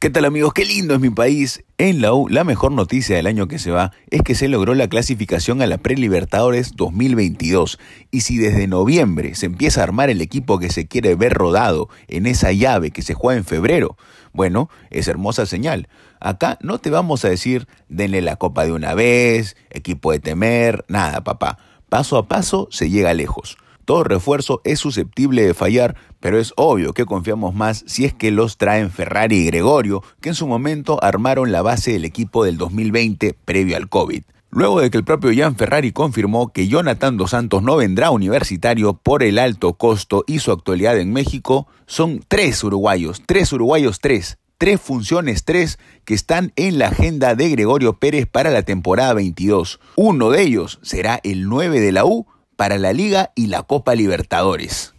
¿Qué tal amigos? Qué lindo es mi país. En la U, la mejor noticia del año que se va es que se logró la clasificación a la Pre-Libertadores 2022. Y si desde noviembre se empieza a armar el equipo que se quiere ver rodado en esa llave que se juega en febrero, bueno, es hermosa señal. Acá no te vamos a decir denle la copa de una vez, equipo de temer, nada, papá. Paso a paso se llega lejos. Todo refuerzo es susceptible de fallar, pero es obvio que confiamos más si es que los traen Ferrari y Gregorio, que en su momento armaron la base del equipo del 2020 previo al COVID. Luego de que el propio Jan Ferrari confirmó que Jonathan Dos Santos no vendrá universitario por el alto costo y su actualidad en México, son tres uruguayos, tres uruguayos, tres, tres funciones, tres que están en la agenda de Gregorio Pérez para la temporada 22. Uno de ellos será el 9 de la U, para la Liga y la Copa Libertadores.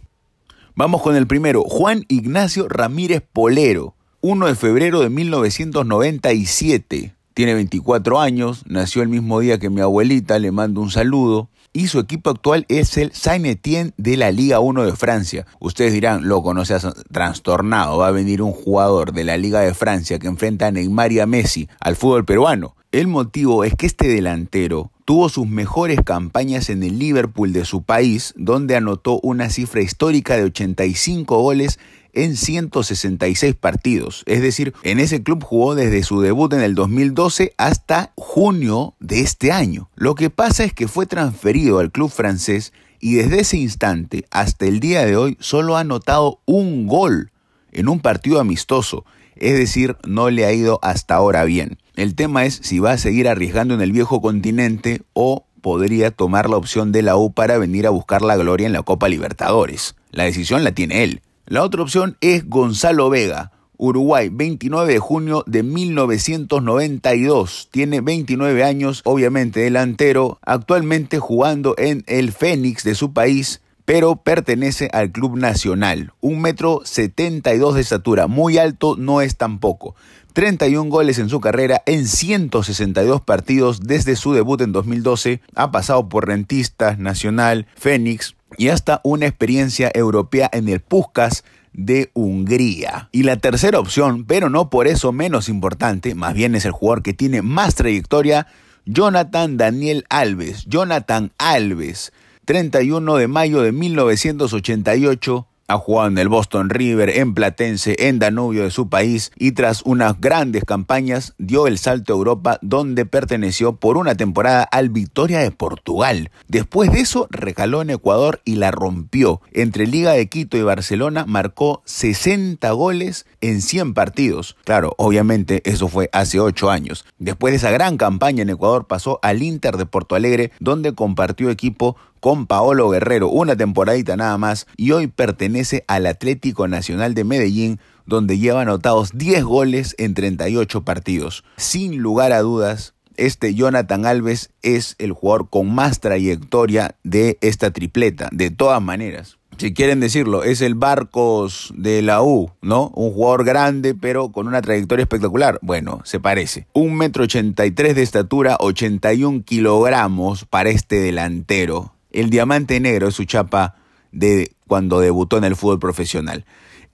Vamos con el primero, Juan Ignacio Ramírez Polero, 1 de febrero de 1997. Tiene 24 años, nació el mismo día que mi abuelita, le mando un saludo. Y su equipo actual es el Saint-Étienne de la Liga 1 de Francia. Ustedes dirán, loco, no seas trastornado, va a venir un jugador de la Liga de Francia que enfrenta a Neymar y a Messi al fútbol peruano. El motivo es que este delantero tuvo sus mejores campañas en el Liverpool de su país, donde anotó una cifra histórica de 85 goles en 166 partidos. Es decir, en ese club jugó desde su debut en el 2012 hasta junio de este año. Lo que pasa es que fue transferido al club francés y desde ese instante hasta el día de hoy solo ha anotado un gol en un partido amistoso. Es decir, no le ha ido hasta ahora bien. El tema es si va a seguir arriesgando en el viejo continente o podría tomar la opción de la U para venir a buscar la gloria en la Copa Libertadores. La decisión la tiene él. La otra opción es Gonzalo Vega, Uruguay, 29 de junio de 1992. Tiene 29 años, obviamente delantero, actualmente jugando en el Fénix de su país, pero pertenece al Club Nacional. Un metro 72 de estatura, muy alto no es tampoco. 31 goles en su carrera en 162 partidos desde su debut en 2012. Ha pasado por Rentistas, Nacional, Fénix y hasta una experiencia europea en el Puskas de Hungría. Y la tercera opción, pero no por eso menos importante, más bien es el jugador que tiene más trayectoria, Jonathan Daniel Alves. Jonathan Alves, 31 de mayo de 1988 ha jugado en el Boston River, en Platense, en Danubio de su país y tras unas grandes campañas dio el salto a Europa donde perteneció por una temporada al Victoria de Portugal. Después de eso recaló en Ecuador y la rompió. Entre Liga de Quito y Barcelona marcó 60 goles en 100 partidos. Claro, obviamente eso fue hace 8 años. Después de esa gran campaña en Ecuador pasó al Inter de Porto Alegre donde compartió equipo con Paolo Guerrero, una temporadita nada más, y hoy pertenece al Atlético Nacional de Medellín, donde lleva anotados 10 goles en 38 partidos. Sin lugar a dudas, este Jonathan Alves es el jugador con más trayectoria de esta tripleta, de todas maneras. Si quieren decirlo, es el Barcos de la U, ¿no? Un jugador grande, pero con una trayectoria espectacular. Bueno, se parece. Un metro ochenta y tres de estatura, 81 kilogramos para este delantero el diamante negro es su chapa de cuando debutó en el fútbol profesional.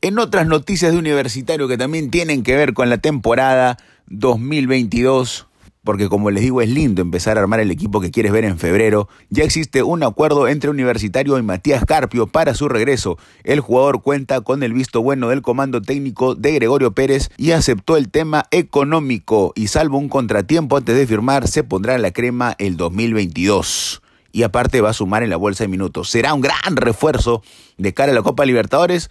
En otras noticias de universitario que también tienen que ver con la temporada 2022, porque como les digo es lindo empezar a armar el equipo que quieres ver en febrero, ya existe un acuerdo entre Universitario y Matías Carpio para su regreso. El jugador cuenta con el visto bueno del comando técnico de Gregorio Pérez y aceptó el tema económico y salvo un contratiempo antes de firmar se pondrá la crema el 2022 y aparte va a sumar en la bolsa de minutos. Será un gran refuerzo de cara a la Copa Libertadores.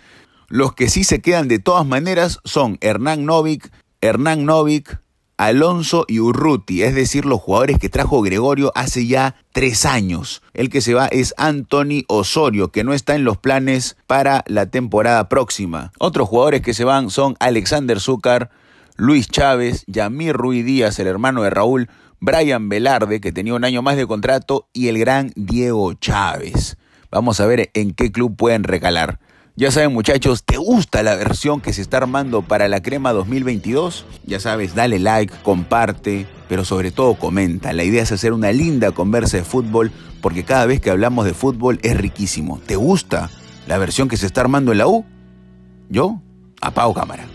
Los que sí se quedan de todas maneras son Hernán Novik, Hernán Novik, Alonso y Urruti, es decir, los jugadores que trajo Gregorio hace ya tres años. El que se va es Anthony Osorio, que no está en los planes para la temporada próxima. Otros jugadores que se van son Alexander Zúcar, Luis Chávez, Yamir Ruiz Díaz, el hermano de Raúl, Brian Velarde, que tenía un año más de contrato, y el gran Diego Chávez. Vamos a ver en qué club pueden recalar. Ya saben muchachos, ¿te gusta la versión que se está armando para la crema 2022? Ya sabes, dale like, comparte, pero sobre todo comenta. La idea es hacer una linda conversa de fútbol porque cada vez que hablamos de fútbol es riquísimo. ¿Te gusta la versión que se está armando en la U? Yo apago cámara.